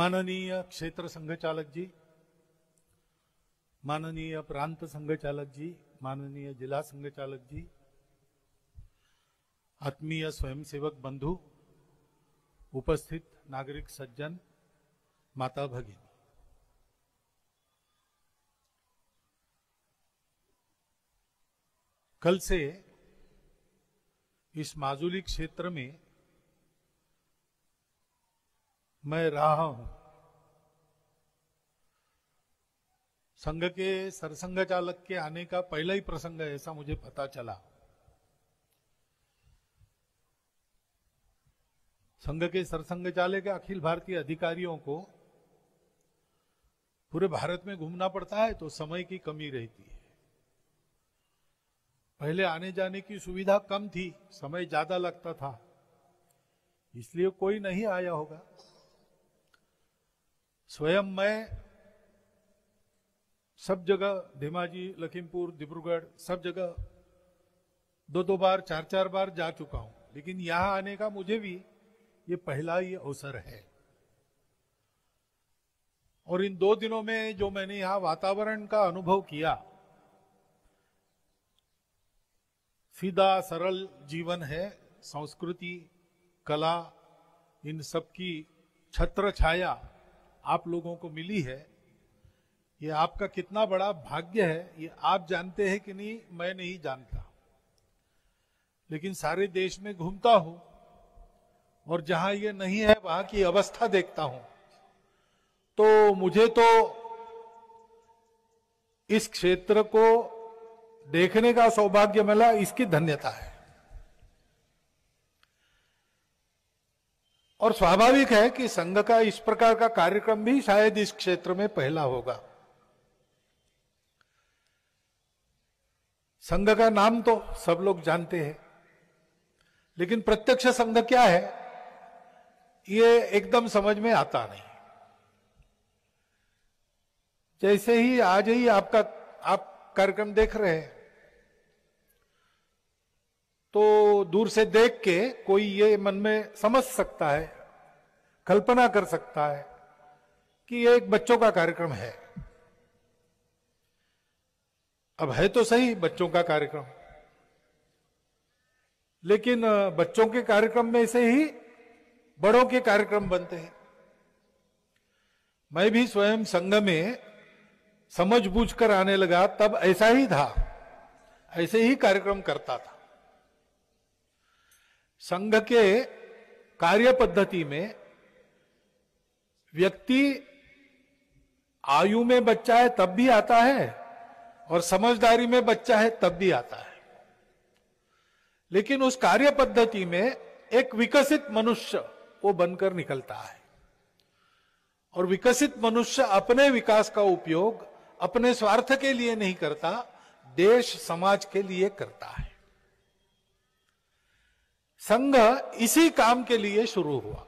माननीय क्षेत्र संघ चालक जी माननीय प्रांत संघ चालक जी माननीय जिला संघ चालक जी आत्मीय स्वयंसेवक बंधु उपस्थित नागरिक सज्जन माता भगिनी कल से इस माजुली क्षेत्र में मैं रहा हूं संघ के सरसंघ चालक के आने का पहला ही प्रसंग है ऐसा मुझे पता चला संघ के सरसंघ चालक अखिल भारतीय अधिकारियों को पूरे भारत में घूमना पड़ता है तो समय की कमी रहती है पहले आने जाने की सुविधा कम थी समय ज्यादा लगता था इसलिए कोई नहीं आया होगा स्वयं मैं सब जगह धेमाजी लखीमपुर डिब्रूगढ़ सब जगह दो दो बार चार चार बार जा चुका हूं लेकिन यहां आने का मुझे भी ये पहला ही अवसर है और इन दो दिनों में जो मैंने यहां वातावरण का अनुभव किया सीधा सरल जीवन है संस्कृति कला इन सब की छत्र छाया आप लोगों को मिली है ये आपका कितना बड़ा भाग्य है ये आप जानते हैं कि नहीं मैं नहीं जानता लेकिन सारे देश में घूमता हूं और जहां ये नहीं है वहां की अवस्था देखता हूं तो मुझे तो इस क्षेत्र को देखने का सौभाग्य मिला इसकी धन्यता है और स्वाभाविक है कि संघ का इस प्रकार का कार्यक्रम भी शायद इस क्षेत्र में पहला होगा संघ का नाम तो सब लोग जानते हैं लेकिन प्रत्यक्ष संघ क्या है ये एकदम समझ में आता नहीं जैसे ही आज ही आपका आप कार्यक्रम देख रहे हैं तो दूर से देख के कोई ये मन में समझ सकता है कल्पना कर सकता है कि ये एक बच्चों का कार्यक्रम है अब है तो सही बच्चों का कार्यक्रम लेकिन बच्चों के कार्यक्रम में से ही बड़ों के कार्यक्रम बनते हैं मैं भी स्वयं संघ में समझ बूझ कर आने लगा तब ऐसा ही था ऐसे ही कार्यक्रम करता था संघ के कार्य पद्धति में व्यक्ति आयु में बच्चा है तब भी आता है और समझदारी में बच्चा है तब भी आता है लेकिन उस कार्य पद्धति में एक विकसित मनुष्य वो बनकर निकलता है और विकसित मनुष्य अपने विकास का उपयोग अपने स्वार्थ के लिए नहीं करता देश समाज के लिए करता है संघ इसी काम के लिए शुरू हुआ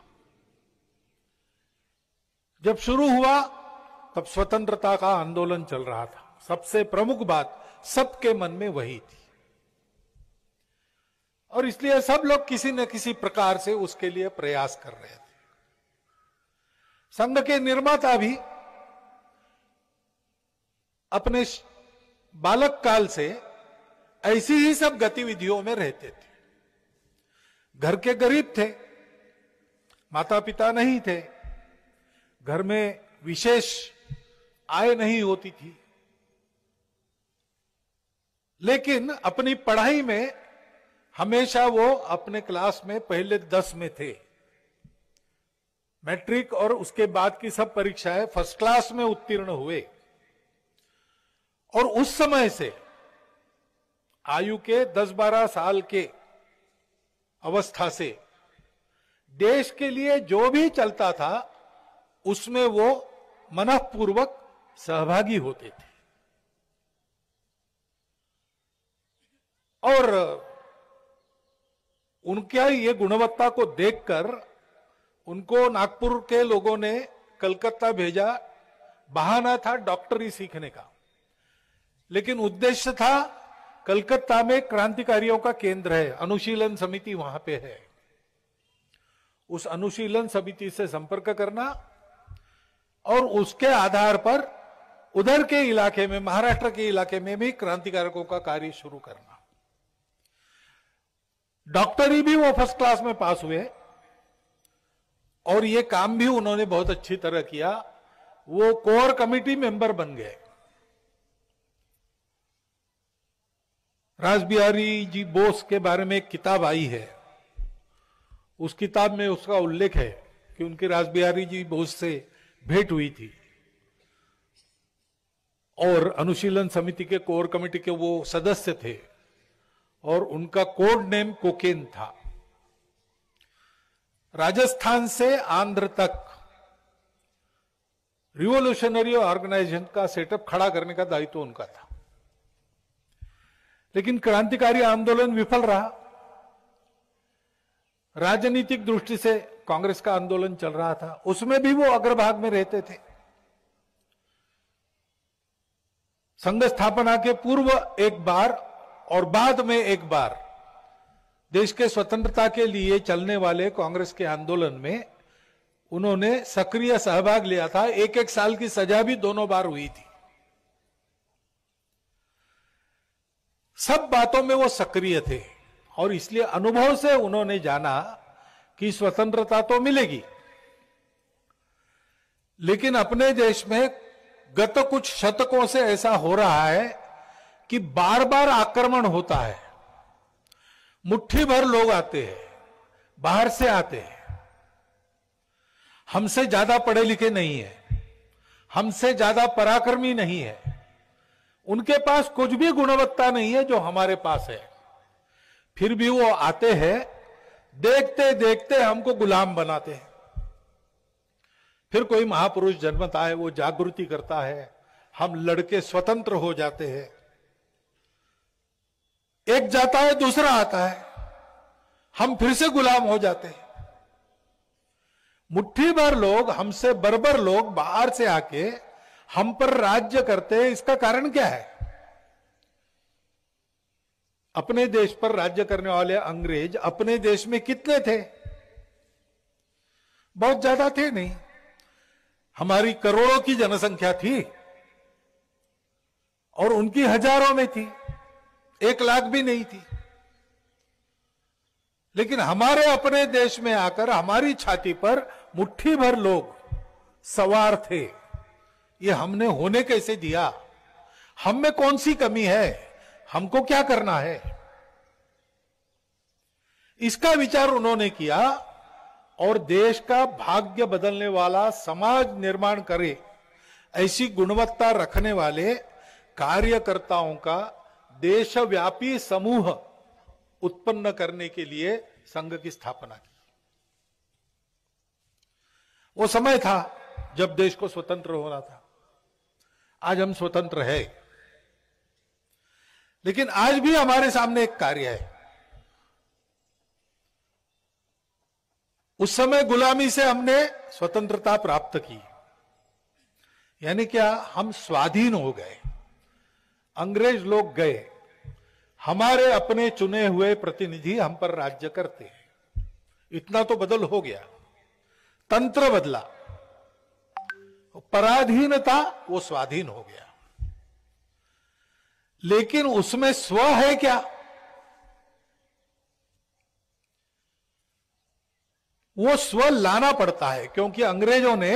जब शुरू हुआ तब स्वतंत्रता का आंदोलन चल रहा था सबसे प्रमुख बात सबके मन में वही थी और इसलिए सब लोग किसी न किसी प्रकार से उसके लिए प्रयास कर रहे थे संघ के निर्माता भी अपने बालक काल से ऐसी ही सब गतिविधियों में रहते थे घर के गरीब थे माता पिता नहीं थे घर में विशेष आय नहीं होती थी लेकिन अपनी पढ़ाई में हमेशा वो अपने क्लास में पहले दस में थे मैट्रिक और उसके बाद की सब परीक्षाएं फर्स्ट क्लास में उत्तीर्ण हुए और उस समय से आयु के 10-12 साल के अवस्था से देश के लिए जो भी चलता था उसमें वो मनपूर्वक सहभागी होते थे और उनके ये गुणवत्ता को देखकर उनको नागपुर के लोगों ने कलकत्ता भेजा बहाना था डॉक्टरी सीखने का लेकिन उद्देश्य था कलकत्ता में क्रांतिकारियों का केंद्र है अनुशीलन समिति वहां पे है उस अनुशीलन समिति से संपर्क करना और उसके आधार पर उधर के इलाके में महाराष्ट्र के इलाके में भी क्रांतिकारकों का कार्य शुरू करना डॉक्टरी भी वो फर्स्ट क्लास में पास हुए और ये काम भी उन्होंने बहुत अच्छी तरह किया वो कोर कमिटी मेंबर बन गए राजबिहारी जी बोस के बारे में एक किताब आई है उस किताब में उसका उल्लेख है कि उनकी राजबिहारी जी बोस से भेंट हुई थी और अनुशीलन समिति के कोर कमेटी के वो सदस्य थे और उनका कोड नेम कोकेन था राजस्थान से आंध्र तक रिवोल्यूशनरी ऑर्गेनाइजेशन का सेटअप खड़ा करने का दायित्व तो उनका था लेकिन क्रांतिकारी आंदोलन विफल रहा राजनीतिक दृष्टि से कांग्रेस का आंदोलन चल रहा था उसमें भी वो अग्रभाग में रहते थे संघ स्थापना के पूर्व एक बार और बाद में एक बार देश के स्वतंत्रता के लिए चलने वाले कांग्रेस के आंदोलन में उन्होंने सक्रिय सहभाग लिया था एक एक साल की सजा भी दोनों बार हुई थी सब बातों में वो सक्रिय थे और इसलिए अनुभव से उन्होंने जाना कि स्वतंत्रता तो मिलेगी लेकिन अपने देश में गत कुछ शतकों से ऐसा हो रहा है कि बार बार आक्रमण होता है मुट्ठी भर लोग आते हैं बाहर से आते हैं हमसे ज्यादा पढ़े लिखे नहीं है हमसे ज्यादा पराक्रमी नहीं है उनके पास कुछ भी गुणवत्ता नहीं है जो हमारे पास है फिर भी वो आते हैं देखते देखते हमको गुलाम बनाते हैं फिर कोई महापुरुष जन्मता है वो जागृति करता है हम लड़के स्वतंत्र हो जाते हैं एक जाता है दूसरा आता है हम फिर से गुलाम हो जाते हैं मुट्ठी भर लोग हमसे बरबर लोग बाहर से आके हम पर राज्य करते हैं इसका कारण क्या है अपने देश पर राज्य करने वाले अंग्रेज अपने देश में कितने थे बहुत ज्यादा थे नहीं हमारी करोड़ों की जनसंख्या थी और उनकी हजारों में थी एक लाख भी नहीं थी लेकिन हमारे अपने देश में आकर हमारी छाती पर मुट्ठी भर लोग सवार थे ये हमने होने कैसे दिया हम में कौन सी कमी है हमको क्या करना है इसका विचार उन्होंने किया और देश का भाग्य बदलने वाला समाज निर्माण करे ऐसी गुणवत्ता रखने वाले कार्यकर्ताओं का देशव्यापी समूह उत्पन्न करने के लिए संघ की स्थापना की वो समय था जब देश को स्वतंत्र होना था आज हम स्वतंत्र है लेकिन आज भी हमारे सामने एक कार्य है उस समय गुलामी से हमने स्वतंत्रता प्राप्त की यानी क्या हम स्वाधीन हो गए अंग्रेज लोग गए हमारे अपने चुने हुए प्रतिनिधि हम पर राज्य करते हैं इतना तो बदल हो गया तंत्र बदला पराधीन था वो स्वाधीन हो गया लेकिन उसमें स्व है क्या वो स्व लाना पड़ता है क्योंकि अंग्रेजों ने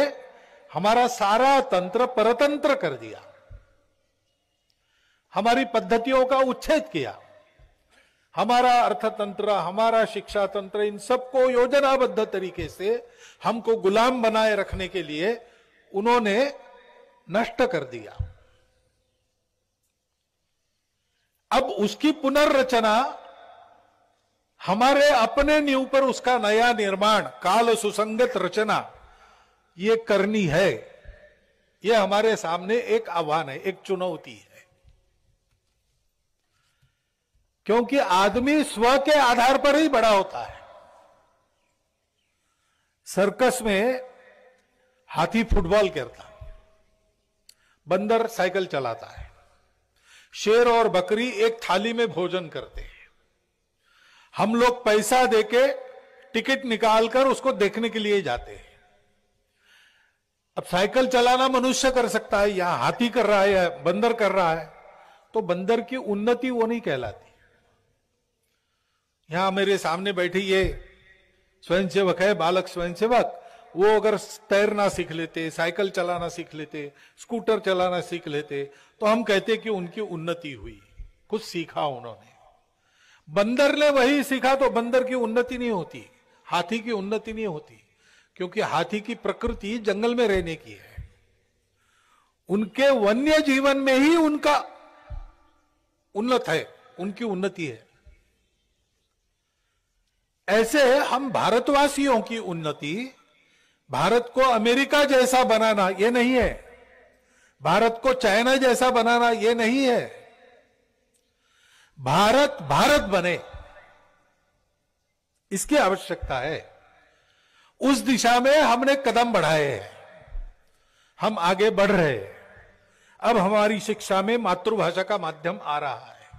हमारा सारा तंत्र परतंत्र कर दिया हमारी पद्धतियों का उच्छेद किया हमारा अर्थतंत्र हमारा शिक्षा तंत्र इन सबको योजनाबद्ध तरीके से हमको गुलाम बनाए रखने के लिए उन्होंने नष्ट कर दिया अब उसकी पुनर्रचना हमारे अपने नीव पर उसका नया निर्माण काल सुसंगत रचना ये करनी है ये हमारे सामने एक आह्वान है एक चुनौती है क्योंकि आदमी स्व के आधार पर ही बड़ा होता है सर्कस में हाथी फुटबॉल खेलता है बंदर साइकिल चलाता है शेर और बकरी एक थाली में भोजन करते हैं हम लोग पैसा देके टिकट निकालकर उसको देखने के लिए जाते हैं अब साइकिल चलाना मनुष्य कर सकता है यहां हाथी कर रहा है या बंदर कर रहा है तो बंदर की उन्नति वो नहीं कहलाती यहां मेरे सामने बैठी ये स्वयंसेवक है बालक स्वयंसेवक वो अगर तैरना सीख लेते साइकिल चलाना सीख लेते स्कूटर चलाना सीख लेते तो हम कहते कि उनकी उन्नति हुई कुछ सीखा उन्होंने बंदर ने वही सीखा तो बंदर की उन्नति नहीं होती हाथी की उन्नति नहीं होती क्योंकि हाथी की प्रकृति जंगल में रहने की है उनके वन्य जीवन में ही उनका उन्नत है उनकी उन्नति है ऐसे हम भारतवासियों की उन्नति भारत को अमेरिका जैसा बनाना यह नहीं है भारत को चाइना जैसा बनाना ये नहीं है भारत भारत बने इसकी आवश्यकता है उस दिशा में हमने कदम बढ़ाए हैं हम आगे बढ़ रहे हैं अब हमारी शिक्षा में मातृभाषा का माध्यम आ रहा है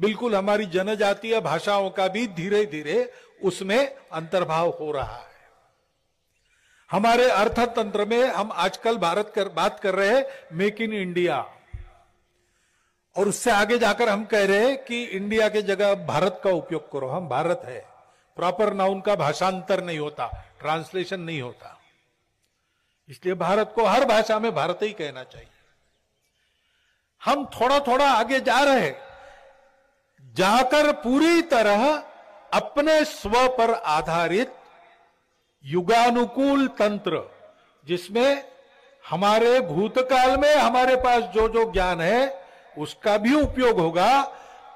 बिल्कुल हमारी जनजातीय भाषाओं का भी धीरे धीरे उसमें अंतर्भाव हो रहा है हमारे अर्थतंत्र में हम आजकल भारत कर बात कर रहे हैं मेक इन इंडिया और उससे आगे जाकर हम कह रहे हैं कि इंडिया के जगह भारत का उपयोग करो हम भारत है प्रॉपर नाउन का भाषांतर नहीं होता ट्रांसलेशन नहीं होता इसलिए भारत को हर भाषा में भारत ही कहना चाहिए हम थोड़ा थोड़ा आगे जा रहे जाकर पूरी तरह अपने स्व पर आधारित युगानुकूल तंत्र जिसमें हमारे भूतकाल में हमारे पास जो जो ज्ञान है उसका भी उपयोग होगा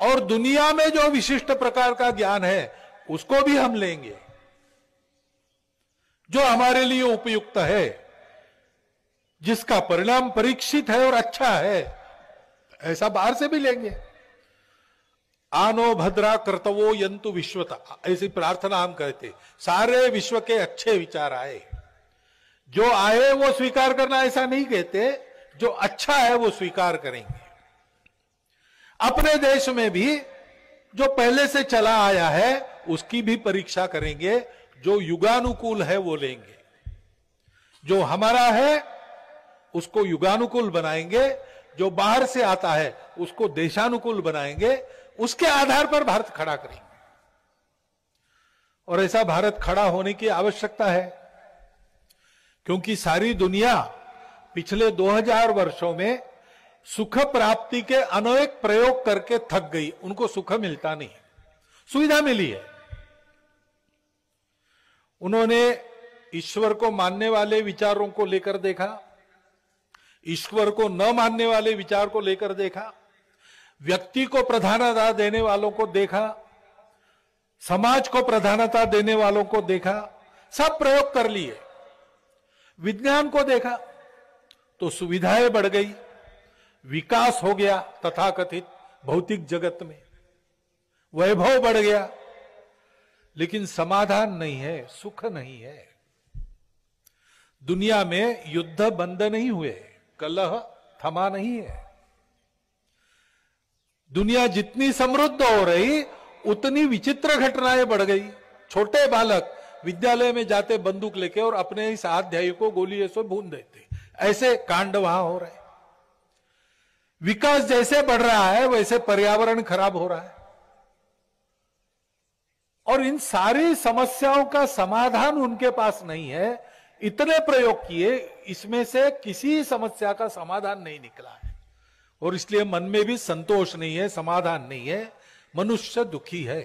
और दुनिया में जो विशिष्ट प्रकार का ज्ञान है उसको भी हम लेंगे जो हमारे लिए उपयुक्त है जिसका परिणाम परीक्षित है और अच्छा है ऐसा बाहर से भी लेंगे आनो भद्रा कर्तवो यंतु विश्वता ऐसी प्रार्थना हम करते सारे विश्व के अच्छे विचार आए जो आए वो स्वीकार करना ऐसा नहीं कहते जो अच्छा है वो स्वीकार करेंगे अपने देश में भी जो पहले से चला आया है उसकी भी परीक्षा करेंगे जो युगानुकूल है वो लेंगे जो हमारा है उसको युगानुकूल बनाएंगे जो बाहर से आता है उसको देशानुकूल बनाएंगे उसके आधार पर भारत खड़ा करेंगे और ऐसा भारत खड़ा होने की आवश्यकता है क्योंकि सारी दुनिया पिछले 2000 वर्षों में सुख प्राप्ति के अनेक प्रयोग करके थक गई उनको सुख मिलता नहीं सुविधा मिली है उन्होंने ईश्वर को मानने वाले विचारों को लेकर देखा ईश्वर को न मानने वाले विचार को लेकर देखा व्यक्ति को प्रधानता देने वालों को देखा समाज को प्रधानता देने वालों को देखा सब प्रयोग कर लिए विज्ञान को देखा तो सुविधाएं बढ़ गई विकास हो गया तथाकथित भौतिक जगत में वैभव बढ़ गया लेकिन समाधान नहीं है सुख नहीं है दुनिया में युद्ध बंद नहीं हुए कलह थमा नहीं है दुनिया जितनी समृद्ध हो रही उतनी विचित्र घटनाएं बढ़ गई छोटे बालक विद्यालय में जाते बंदूक लेके और अपने ही साध्यायी को गोली ऐसे भून देते ऐसे कांड वहां हो रहे विकास जैसे बढ़ रहा है वैसे पर्यावरण खराब हो रहा है और इन सारी समस्याओं का समाधान उनके पास नहीं है इतने प्रयोग किए इसमें से किसी समस्या का समाधान नहीं निकला है और इसलिए मन में भी संतोष नहीं है समाधान नहीं है मनुष्य दुखी है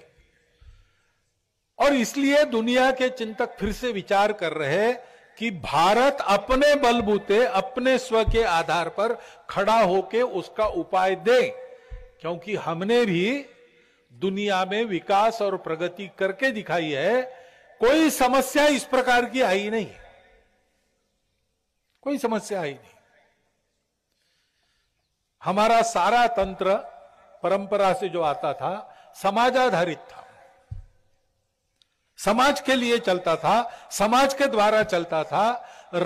और इसलिए दुनिया के चिंतक फिर से विचार कर रहे कि भारत अपने बलबूते अपने स्व के आधार पर खड़ा होके उसका उपाय दे क्योंकि हमने भी दुनिया में विकास और प्रगति करके दिखाई है कोई समस्या इस प्रकार की आई नहीं कोई समस्या आई नहीं हमारा सारा तंत्र परंपरा से जो आता था समाज आधारित था समाज के लिए चलता था समाज के द्वारा चलता था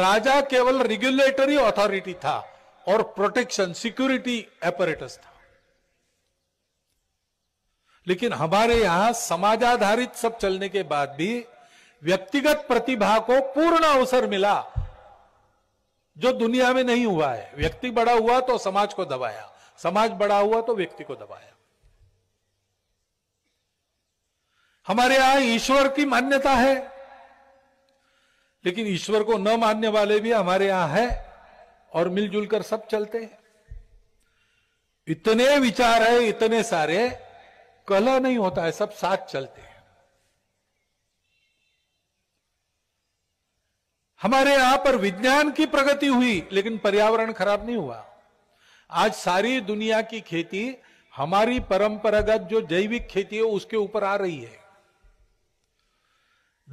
राजा केवल रेगुलेटरी अथॉरिटी था और प्रोटेक्शन सिक्योरिटी एपरेटस था लेकिन हमारे यहां समाज आधारित सब चलने के बाद भी व्यक्तिगत प्रतिभा को पूर्ण अवसर मिला जो दुनिया में नहीं हुआ है व्यक्ति बड़ा हुआ तो समाज को दबाया समाज बड़ा हुआ तो व्यक्ति को दबाया हमारे यहां ईश्वर की मान्यता है लेकिन ईश्वर को न मानने वाले भी हमारे यहां है और मिलजुल कर सब चलते हैं इतने विचार है इतने सारे कला नहीं होता है सब साथ चलते हैं हमारे यहां पर विज्ञान की प्रगति हुई लेकिन पर्यावरण खराब नहीं हुआ आज सारी दुनिया की खेती हमारी परंपरागत जो जैविक खेती है उसके ऊपर आ रही है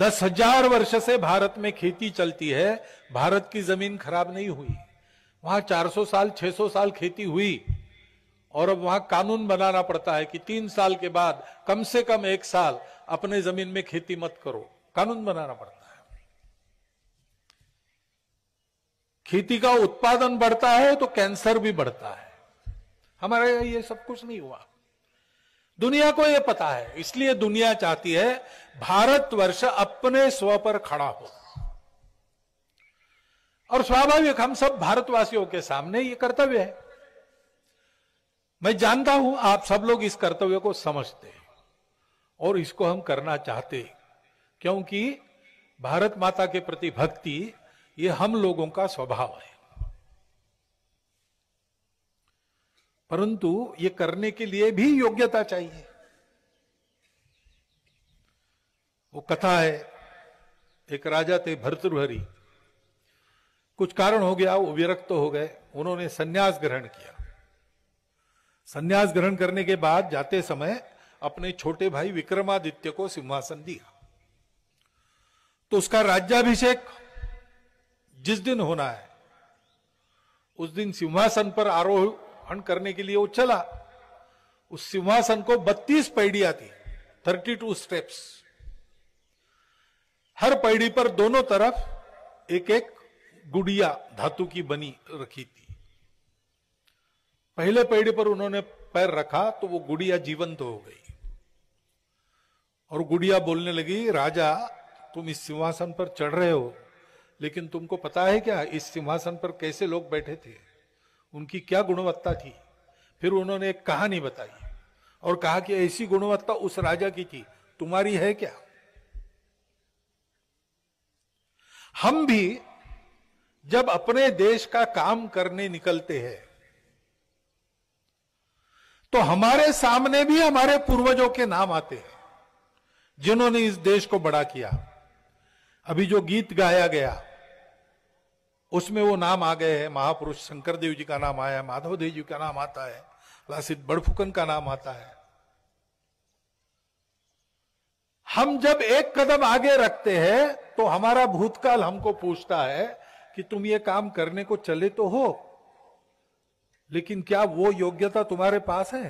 दस हजार वर्ष से भारत में खेती चलती है भारत की जमीन खराब नहीं हुई वहां 400 साल 600 साल खेती हुई और अब वहां कानून बनाना पड़ता है कि तीन साल के बाद कम से कम एक साल अपने जमीन में खेती मत करो कानून बनाना पड़ता है खेती का उत्पादन बढ़ता है तो कैंसर भी बढ़ता है हमारे यहां ये सब कुछ नहीं हुआ दुनिया को यह पता है इसलिए दुनिया चाहती है भारतवर्ष अपने स्व पर खड़ा हो और स्वाभाविक हम सब भारतवासियों के सामने ये कर्तव्य है मैं जानता हूं आप सब लोग इस कर्तव्य को समझते हैं और इसको हम करना चाहते क्योंकि भारत माता के प्रति भक्ति ये हम लोगों का स्वभाव है परंतु ये करने के लिए भी योग्यता चाहिए वो कथा है एक राजा थे भरतृहरि कुछ कारण हो गया वो विरक्त हो गए उन्होंने सन्यास ग्रहण किया सन्यास ग्रहण करने के बाद जाते समय अपने छोटे भाई विक्रमादित्य को सिंहासन दिया तो उसका राज्याभिषेक जिस दिन होना है उस दिन सिंहासन पर आरोहण करने के लिए वो चला उस सिंहासन को 32 पैडिया थी 32 स्टेप्स हर पैड़ी पर दोनों तरफ एक एक गुड़िया धातु की बनी रखी थी पहले पैडी पर उन्होंने पैर रखा तो वो गुड़िया जीवंत हो गई और गुड़िया बोलने लगी राजा तुम इस सिंहासन पर चढ़ रहे हो लेकिन तुमको पता है क्या इस सिंहासन पर कैसे लोग बैठे थे उनकी क्या गुणवत्ता थी फिर उन्होंने एक कहानी बताई और कहा कि ऐसी गुणवत्ता उस राजा की थी तुम्हारी है क्या हम भी जब अपने देश का काम करने निकलते हैं तो हमारे सामने भी हमारे पूर्वजों के नाम आते हैं जिन्होंने इस देश को बड़ा किया अभी जो गीत गाया गया उसमें वो नाम आ गए हैं महापुरुष शंकर देव जी का नाम आया माधव देव जी का नाम आता है लासित बड़फुकन का नाम आता है हम जब एक कदम आगे रखते हैं तो हमारा भूतकाल हमको पूछता है कि तुम ये काम करने को चले तो हो लेकिन क्या वो योग्यता तुम्हारे पास है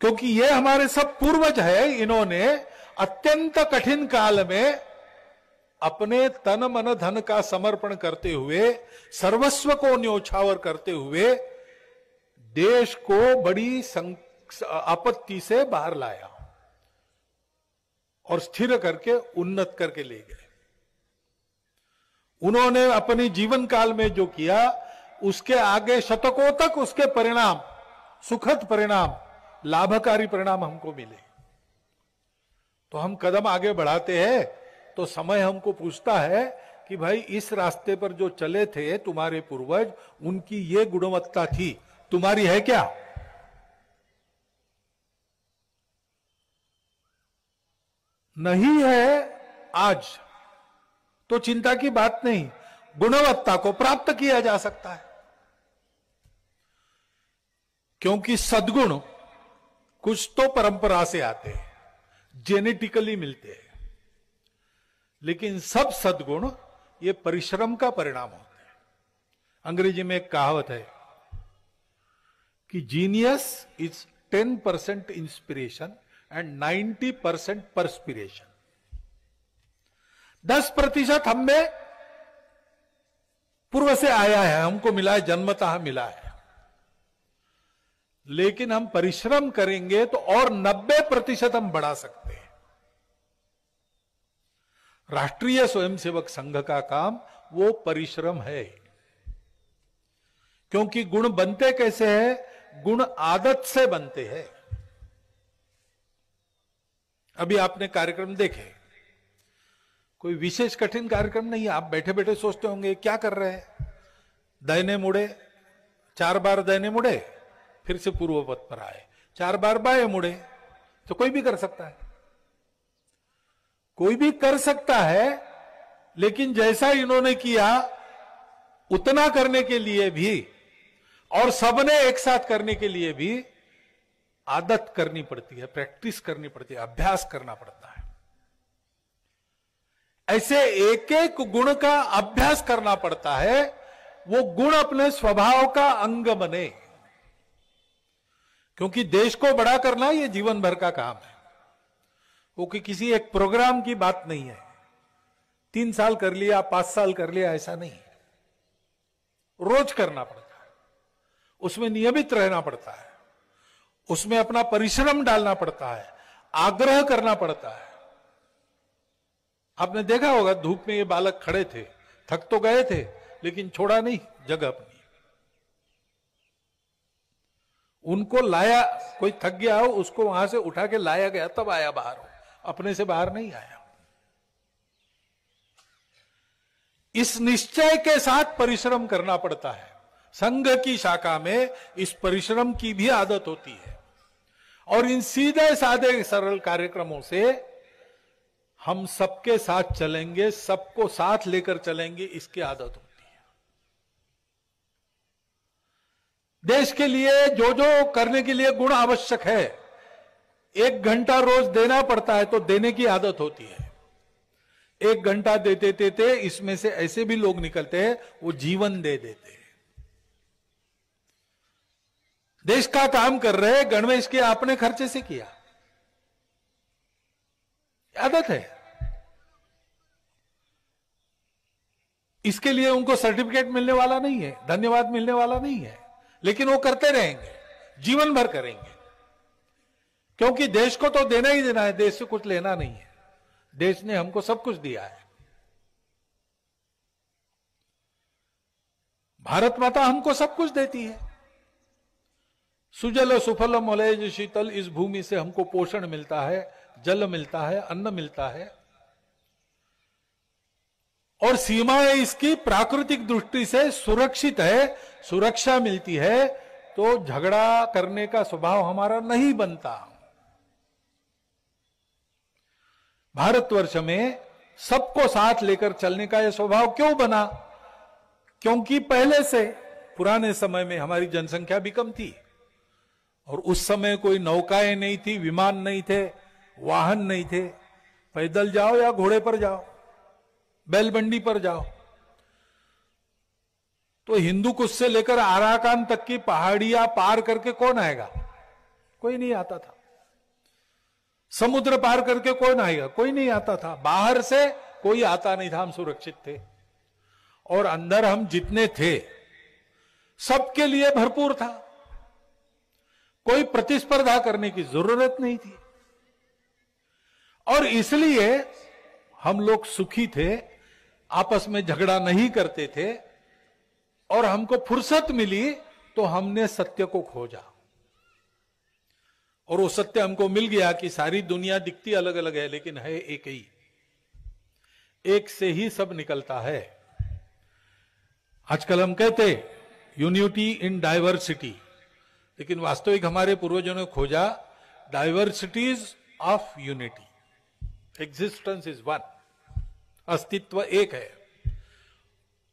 क्योंकि ये हमारे सब पूर्वज है इन्होंने अत्यंत कठिन काल में अपने तन मन धन का समर्पण करते हुए सर्वस्व को न्योछावर करते हुए देश को बड़ी आपत्ति से बाहर लाया और स्थिर करके उन्नत करके ले गए उन्होंने अपने जीवन काल में जो किया उसके आगे शतकों तक उसके परिणाम सुखद परिणाम लाभकारी परिणाम हमको मिले तो हम कदम आगे बढ़ाते हैं तो समय हमको पूछता है कि भाई इस रास्ते पर जो चले थे तुम्हारे पूर्वज उनकी ये गुणवत्ता थी तुम्हारी है क्या नहीं है आज तो चिंता की बात नहीं गुणवत्ता को प्राप्त किया जा सकता है क्योंकि सदगुण कुछ तो परंपरा से आते हैं जेनेटिकली मिलते हैं लेकिन सब सदगुण ये परिश्रम का परिणाम होते हैं अंग्रेजी में एक कहावत है कि genius is ten percent inspiration and ninety percent perspiration दस प्रतिशत हमें पूर्व से आया है हमको मिला है जन्मतः मिला है लेकिन हम परिश्रम करेंगे तो और 90 प्रतिशत हम बढ़ा सकते हैं राष्ट्रीय स्वयंसेवक संघ का काम वो परिश्रम है क्योंकि गुण बनते कैसे हैं गुण आदत से बनते हैं अभी आपने कार्यक्रम देखे कोई विशेष कठिन कार्यक्रम नहीं है आप बैठे बैठे सोचते होंगे क्या कर रहे हैं दहने मुड़े चार बार दहने मुड़े फिर से पूर्व पद पर आए चार बार बाय मुड़े तो कोई भी कर सकता है कोई भी कर सकता है लेकिन जैसा इन्होंने किया उतना करने के लिए भी और सबने एक साथ करने के लिए भी आदत करनी पड़ती है प्रैक्टिस करनी पड़ती है अभ्यास करना पड़ता है ऐसे एक एक गुण का अभ्यास करना पड़ता है वो गुण अपने स्वभाव का अंग बने क्योंकि देश को बड़ा करना ये जीवन भर का काम है वो कि किसी एक प्रोग्राम की बात नहीं है तीन साल कर लिया पांच साल कर लिया ऐसा नहीं है रोज करना पड़ता है उसमें नियमित रहना पड़ता है उसमें अपना परिश्रम डालना पड़ता है आग्रह करना पड़ता है आपने देखा होगा धूप में ये बालक खड़े थे थक तो गए थे लेकिन छोड़ा नहीं जगह अपनी उनको लाया कोई थक गया हो उसको वहां से उठा के लाया गया तब आया बाहर हो अपने से बाहर नहीं आया इस निश्चय के साथ परिश्रम करना पड़ता है संघ की शाखा में इस परिश्रम की भी आदत होती है और इन सीधे साधे सरल कार्यक्रमों से हम सबके साथ चलेंगे सबको साथ लेकर चलेंगे इसकी आदत होती देश के लिए जो जो करने के लिए गुण आवश्यक है एक घंटा रोज देना पड़ता है तो देने की आदत होती है एक घंटा देते देते इसमें से ऐसे भी लोग निकलते हैं वो जीवन दे देते हैं देश का काम कर रहे गणवेश के आपने खर्चे से किया आदत है इसके लिए उनको सर्टिफिकेट मिलने वाला नहीं है धन्यवाद मिलने वाला नहीं है लेकिन वो करते रहेंगे जीवन भर करेंगे क्योंकि देश को तो देना ही देना है देश से कुछ लेना नहीं है देश ने हमको सब कुछ दिया है भारत माता हमको सब कुछ देती है सुजल सुफल मोलेज शीतल इस भूमि से हमको पोषण मिलता है जल मिलता है अन्न मिलता है और सीमाएं इसकी प्राकृतिक दृष्टि से सुरक्षित है सुरक्षा मिलती है तो झगड़ा करने का स्वभाव हमारा नहीं बनता भारतवर्ष में सबको साथ लेकर चलने का यह स्वभाव क्यों बना क्योंकि पहले से पुराने समय में हमारी जनसंख्या भी कम थी और उस समय कोई नौकाएं नहीं थी विमान नहीं थे वाहन नहीं थे पैदल जाओ या घोड़े पर जाओ बैलबंडी पर जाओ तो हिंदू कुछ से लेकर आराकान तक की पहाड़ियां पार करके कौन आएगा कोई नहीं आता था समुद्र पार करके कौन आएगा कोई नहीं आता था बाहर से कोई आता नहीं था हम सुरक्षित थे और अंदर हम जितने थे सबके लिए भरपूर था कोई प्रतिस्पर्धा करने की जरूरत नहीं थी और इसलिए हम लोग सुखी थे आपस में झगड़ा नहीं करते थे और हमको फुर्सत मिली तो हमने सत्य को खोजा और वो सत्य हमको मिल गया कि सारी दुनिया दिखती अलग अलग है लेकिन है एक ही एक से ही सब निकलता है आजकल हम कहते यूनिटी इन डाइवर्सिटी लेकिन वास्तविक हमारे पूर्वजों ने खोजा diversities of unity existence is one अस्तित्व एक है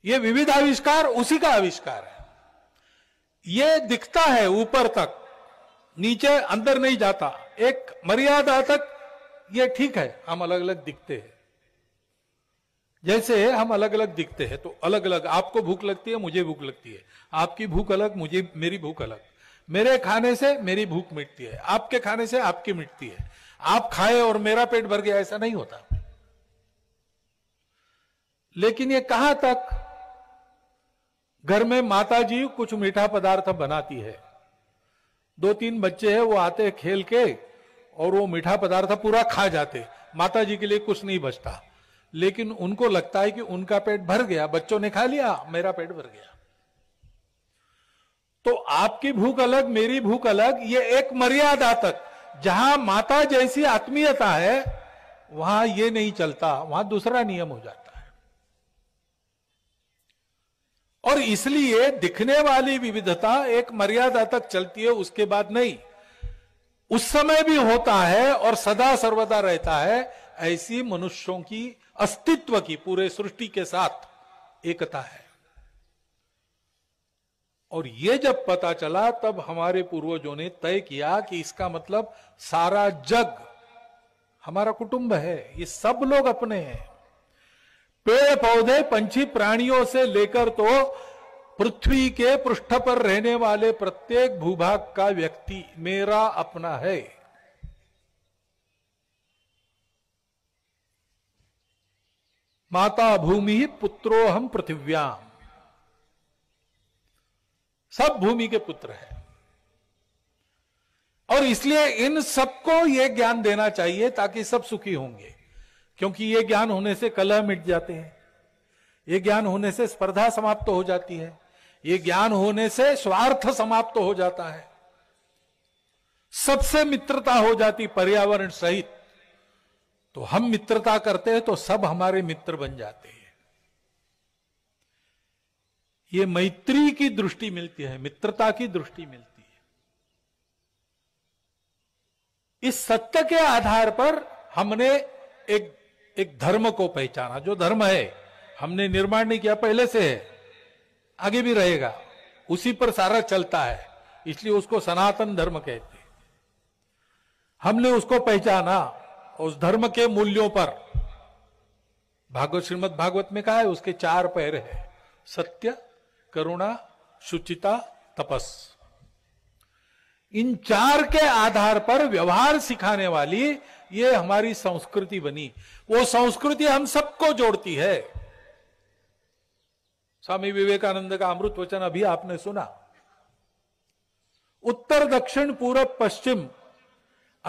ये विविध आविष्कार उसी का आविष्कार है ये दिखता है ऊपर तक नीचे अंदर नहीं जाता एक मर्यादा तक ये ठीक है हम अलग अलग दिखते हैं जैसे हम अलग अलग दिखते हैं तो अलग अलग आपको भूख लगती है मुझे भूख लगती है आपकी भूख अलग मुझे मेरी भूख अलग मेरे खाने से मेरी भूख मिटती है आपके खाने से आपकी मिटती है आप खाए और मेरा पेट भर गया ऐसा नहीं होता लेकिन ये कहां तक घर में माता जी कुछ मीठा पदार्थ बनाती है दो तीन बच्चे हैं वो आते खेल के और वो मीठा पदार्थ पूरा खा जाते माता जी के लिए कुछ नहीं बचता लेकिन उनको लगता है कि उनका पेट भर गया बच्चों ने खा लिया मेरा पेट भर गया तो आपकी भूख अलग मेरी भूख अलग ये एक मर्यादा तक जहां माता जैसी आत्मीयता है वहां ये नहीं चलता वहां दूसरा नियम हो जाता और इसलिए दिखने वाली विविधता एक मर्यादा तक चलती है उसके बाद नहीं उस समय भी होता है और सदा सर्वदा रहता है ऐसी मनुष्यों की अस्तित्व की पूरे सृष्टि के साथ एकता है और ये जब पता चला तब हमारे पूर्वजों ने तय किया कि इसका मतलब सारा जग हमारा कुटुंब है ये सब लोग अपने हैं पेड़ पौधे पंछी प्राणियों से लेकर तो पृथ्वी के पृष्ठ पर रहने वाले प्रत्येक भूभाग का व्यक्ति मेरा अपना है माता भूमि ही पुत्रो हम पृथिव्याम सब भूमि के पुत्र हैं और इसलिए इन सबको यह ज्ञान देना चाहिए ताकि सब सुखी होंगे क्योंकि ये ज्ञान होने से कलह मिट जाते हैं ये ज्ञान होने से स्पर्धा समाप्त हो जाती है ये ज्ञान होने से स्वार्थ समाप्त हो जाता है सबसे मित्रता हो जाती पर्यावरण सहित तो हम मित्रता करते हैं तो सब हमारे मित्र बन जाते हैं ये मैत्री की दृष्टि मिलती है मित्रता की दृष्टि मिलती है इस सत्य के आधार पर हमने एक एक धर्म को पहचाना जो धर्म है हमने निर्माण नहीं किया पहले से है आगे भी रहेगा उसी पर सारा चलता है इसलिए उसको सनातन धर्म कहते हमने उसको पहचाना उस धर्म के मूल्यों पर भागवत श्रीमद भागवत में कहा है उसके चार पैर है सत्य करुणा शुचिता तपस इन चार के आधार पर व्यवहार सिखाने वाली ये हमारी संस्कृति बनी वो संस्कृति हम सबको जोड़ती है स्वामी विवेकानंद का अमृत वचन अभी आपने सुना उत्तर दक्षिण पूर्व पश्चिम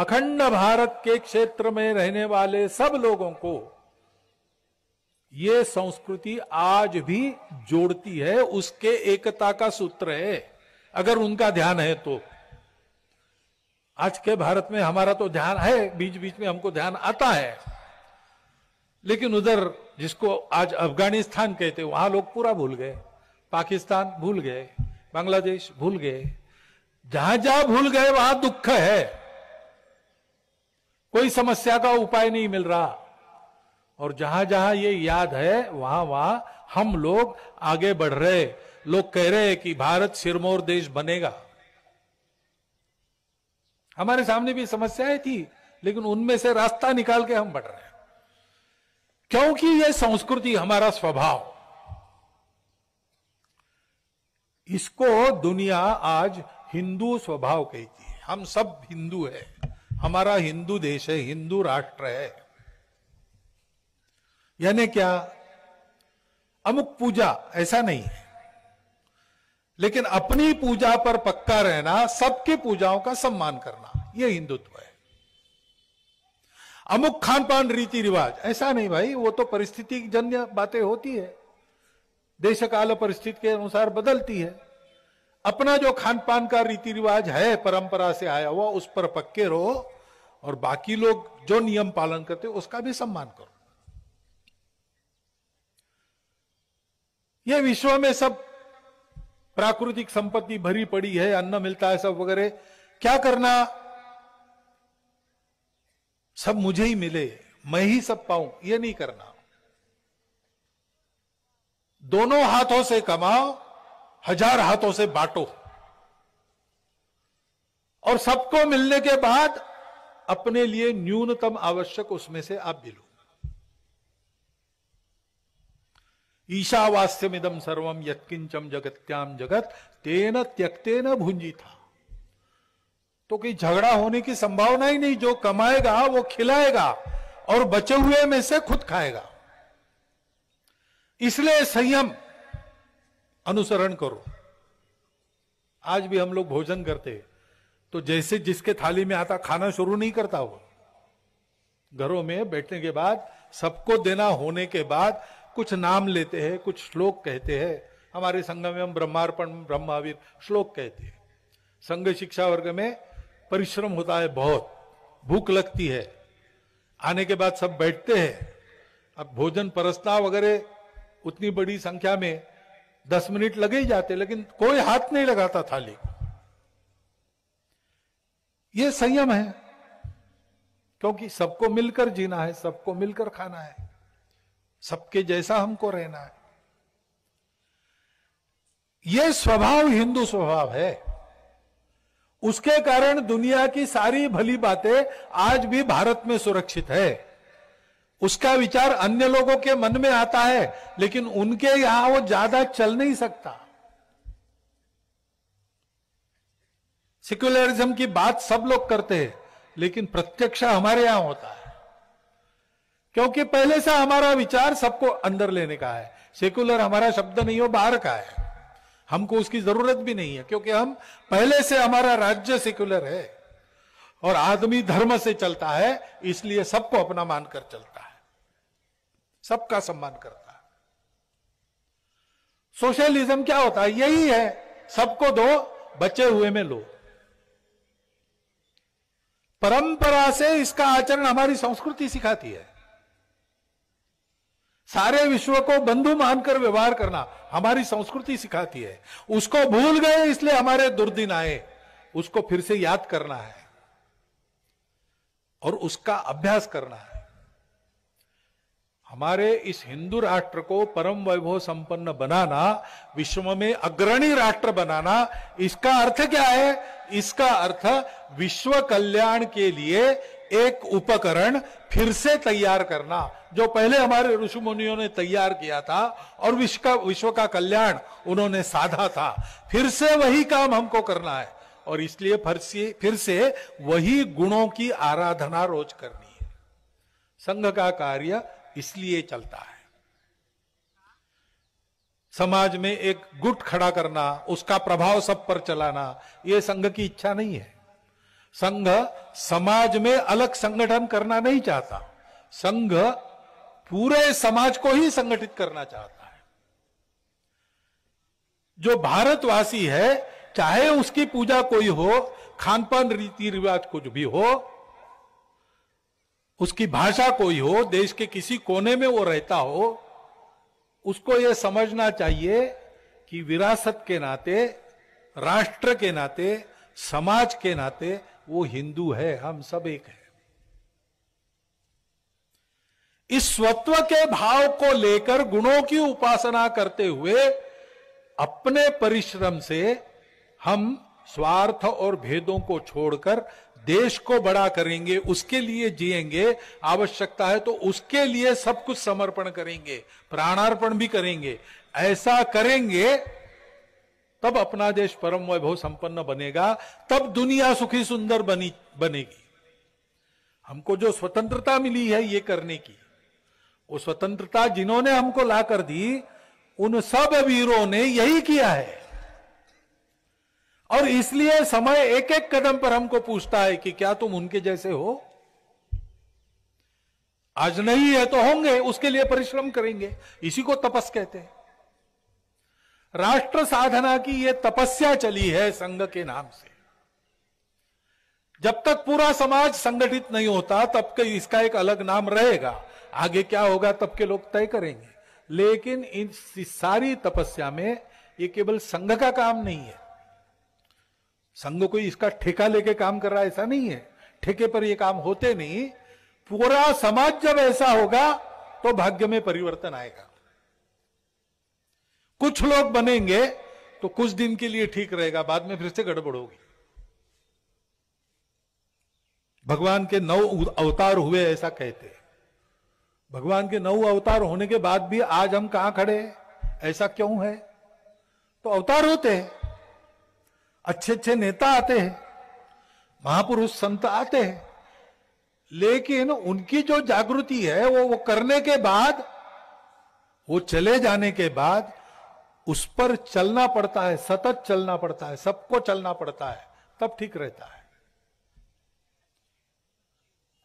अखंड भारत के क्षेत्र में रहने वाले सब लोगों को ये संस्कृति आज भी जोड़ती है उसके एकता का सूत्र है अगर उनका ध्यान है तो आज के भारत में हमारा तो ध्यान है बीच बीच में हमको ध्यान आता है लेकिन उधर जिसको आज अफगानिस्तान कहते वहां लोग पूरा भूल गए पाकिस्तान भूल गए बांग्लादेश भूल गए जहां जहां भूल गए वहां दुख है कोई समस्या का उपाय नहीं मिल रहा और जहां जहां ये याद है वहां वहां हम लोग आगे बढ़ रहे लोग कह रहे हैं कि भारत सिरमौर देश बनेगा हमारे सामने भी समस्याएं थी लेकिन उनमें से रास्ता निकाल के हम बढ़ रहे हैं क्योंकि यह संस्कृति हमारा स्वभाव इसको दुनिया आज हिंदू स्वभाव कहती है हम सब हिंदू है हमारा हिंदू देश है हिंदू राष्ट्र है यानी क्या अमुक पूजा ऐसा नहीं है लेकिन अपनी पूजा पर पक्का रहना सबके पूजाओं का सम्मान करना यह हिंदुत्व है अमुक खान पान रीति रिवाज ऐसा नहीं भाई वो तो परिस्थिति जन्य बातें होती है देश काल परिस्थिति के अनुसार बदलती है अपना जो खान पान का रीति रिवाज है परंपरा से आया हुआ उस पर पक्के रहो और बाकी लोग जो नियम पालन करते उसका भी सम्मान करो ये विश्व में सब प्राकृतिक संपत्ति भरी पड़ी है अन्न मिलता है सब वगैरह क्या करना सब मुझे ही मिले मैं ही सब पाऊं ये नहीं करना दोनों हाथों से कमाओ हजार हाथों से बांटो और सबको मिलने के बाद अपने लिए न्यूनतम आवश्यक उसमें से आप मिलो ईशावास्यमिदम सर्वम यत्किंचम जगत्याम जगत तेन त्यक्तेन न भूंजी था तो कहीं झगड़ा होने की संभावना ही नहीं जो कमाएगा वो खिलाएगा और बचे हुए में से खुद खाएगा इसलिए संयम अनुसरण करो आज भी हम लोग भोजन करते हैं तो जैसे जिसके थाली में आता खाना शुरू नहीं करता वो घरों में बैठने के बाद सबको देना होने के बाद कुछ नाम लेते हैं कुछ श्लोक कहते हैं हमारे संघ में हम ब्रह्मार्पण ब्रह्मावीर श्लोक कहते हैं संघ शिक्षा वर्ग में परिश्रम होता है बहुत भूख लगती है आने के बाद सब बैठते हैं अब भोजन परसता वगैरह उतनी बड़ी संख्या में दस मिनट लगे ही जाते लेकिन कोई हाथ नहीं लगाता थाली को ये संयम है क्योंकि सबको मिलकर जीना है सबको मिलकर खाना है सबके जैसा हमको रहना है यह स्वभाव हिंदू स्वभाव है उसके कारण दुनिया की सारी भली बातें आज भी भारत में सुरक्षित है उसका विचार अन्य लोगों के मन में आता है लेकिन उनके यहां वो ज्यादा चल नहीं सकता सेक्युलरिज्म की बात सब लोग करते हैं लेकिन प्रत्यक्ष हमारे यहां होता है क्योंकि पहले से हमारा विचार सबको अंदर लेने का है सेकुलर हमारा शब्द नहीं हो बाहर का है हमको उसकी जरूरत भी नहीं है क्योंकि हम पहले से हमारा राज्य सेक्युलर है और आदमी धर्म से चलता है इसलिए सबको अपना मानकर चलता है सबका सम्मान करता है सोशलिज्म क्या होता है यही है सबको दो बचे हुए में लो परंपरा से इसका आचरण हमारी संस्कृति सिखाती है सारे विश्व को बंधु मानकर व्यवहार करना हमारी संस्कृति सिखाती है उसको भूल गए इसलिए हमारे दुर्दिन आए उसको फिर से याद करना है और उसका अभ्यास करना है हमारे इस हिंदू राष्ट्र को परम वैभव संपन्न बनाना विश्व में अग्रणी राष्ट्र बनाना इसका अर्थ क्या है इसका अर्थ विश्व कल्याण के लिए एक उपकरण फिर से तैयार करना जो पहले हमारे ऋषि मुनियों ने तैयार किया था और विश्व का विश्व का कल्याण उन्होंने साधा था फिर से वही काम हमको करना है और इसलिए फिर से फिर से वही गुणों की आराधना रोज करनी है संघ का कार्य इसलिए चलता है समाज में एक गुट खड़ा करना उसका प्रभाव सब पर चलाना यह संघ की इच्छा नहीं है संघ समाज में अलग संगठन करना नहीं चाहता संघ पूरे समाज को ही संगठित करना चाहता है जो भारतवासी है चाहे उसकी पूजा कोई हो खान पान रीति रिवाज कुछ भी हो उसकी भाषा कोई हो देश के किसी कोने में वो रहता हो उसको यह समझना चाहिए कि विरासत के नाते राष्ट्र के नाते समाज के नाते वो हिंदू है हम सब एक है इस स्वत्व के भाव को लेकर गुणों की उपासना करते हुए अपने परिश्रम से हम स्वार्थ और भेदों को छोड़कर देश को बड़ा करेंगे उसके लिए जिएंगे आवश्यकता है तो उसके लिए सब कुछ समर्पण करेंगे प्राणार्पण भी करेंगे ऐसा करेंगे तब अपना देश परम वैभव संपन्न बनेगा तब दुनिया सुखी सुंदर बनी बनेगी हमको जो स्वतंत्रता मिली है ये करने की वो स्वतंत्रता जिन्होंने हमको ला कर दी उन सब वीरों ने यही किया है और इसलिए समय एक एक कदम पर हमको पूछता है कि क्या तुम उनके जैसे हो आज नहीं है तो होंगे उसके लिए परिश्रम करेंगे इसी को तपस कहते हैं राष्ट्र साधना की यह तपस्या चली है संघ के नाम से जब तक पूरा समाज संगठित नहीं होता तब के इसका एक अलग नाम रहेगा आगे क्या होगा तब के लोग तय करेंगे लेकिन इन सारी तपस्या में ये केवल संघ का काम नहीं है संघ कोई इसका ठेका लेके काम कर रहा है ऐसा नहीं है ठेके पर ये काम होते नहीं पूरा समाज जब ऐसा होगा तो भाग्य में परिवर्तन आएगा कुछ लोग बनेंगे तो कुछ दिन के लिए ठीक रहेगा बाद में फिर से गड़बड़ होगी भगवान के नौ अवतार हुए ऐसा कहते भगवान के नौ अवतार होने के बाद भी आज हम कहां खड़े ऐसा क्यों है तो अवतार होते हैं अच्छे अच्छे नेता आते हैं महापुरुष संत आते हैं लेकिन उनकी जो जागृति है वो वो करने के बाद वो चले जाने के बाद उस पर चलना पड़ता है सतत चलना पड़ता है सबको चलना पड़ता है तब ठीक रहता है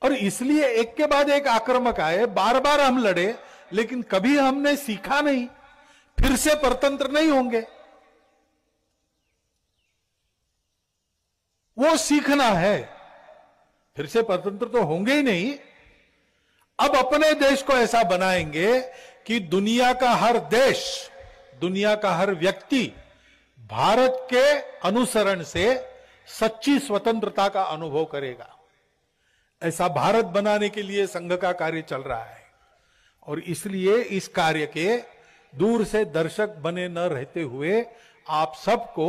और इसलिए एक के बाद एक आक्रमक आए बार बार हम लड़े लेकिन कभी हमने सीखा नहीं फिर से परतंत्र नहीं होंगे वो सीखना है फिर से परतंत्र तो होंगे ही नहीं अब अपने देश को ऐसा बनाएंगे कि दुनिया का हर देश दुनिया का हर व्यक्ति भारत के अनुसरण से सच्ची स्वतंत्रता का अनुभव करेगा ऐसा भारत बनाने के लिए संघ का कार्य चल रहा है और इसलिए इस कार्य के दूर से दर्शक बने न रहते हुए आप सबको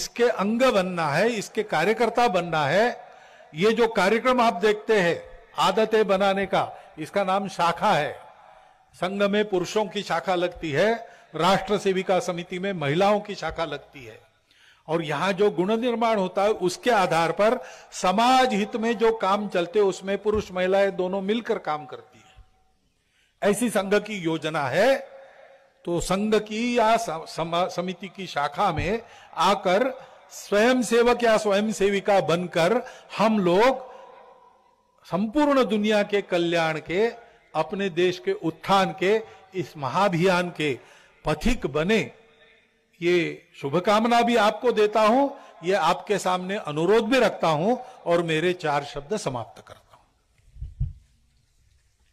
इसके अंग बनना है इसके कार्यकर्ता बनना है ये जो कार्यक्रम आप देखते हैं आदतें बनाने का इसका नाम शाखा है संघ में पुरुषों की शाखा लगती है राष्ट्र सेविका समिति में महिलाओं की शाखा लगती है और यहां जो गुण निर्माण होता है उसके आधार पर समाज हित में जो काम चलते उसमें पुरुष महिलाएं दोनों मिलकर काम करती है ऐसी संघ की योजना है तो संघ की या समिति की शाखा में आकर स्वयं सेवक या स्वयं सेविका बनकर हम लोग संपूर्ण दुनिया के कल्याण के अपने देश के उत्थान के इस महाभियान के पथिक बने ये शुभकामना भी आपको देता हूं ये आपके सामने अनुरोध भी रखता हूं और मेरे चार शब्द समाप्त करता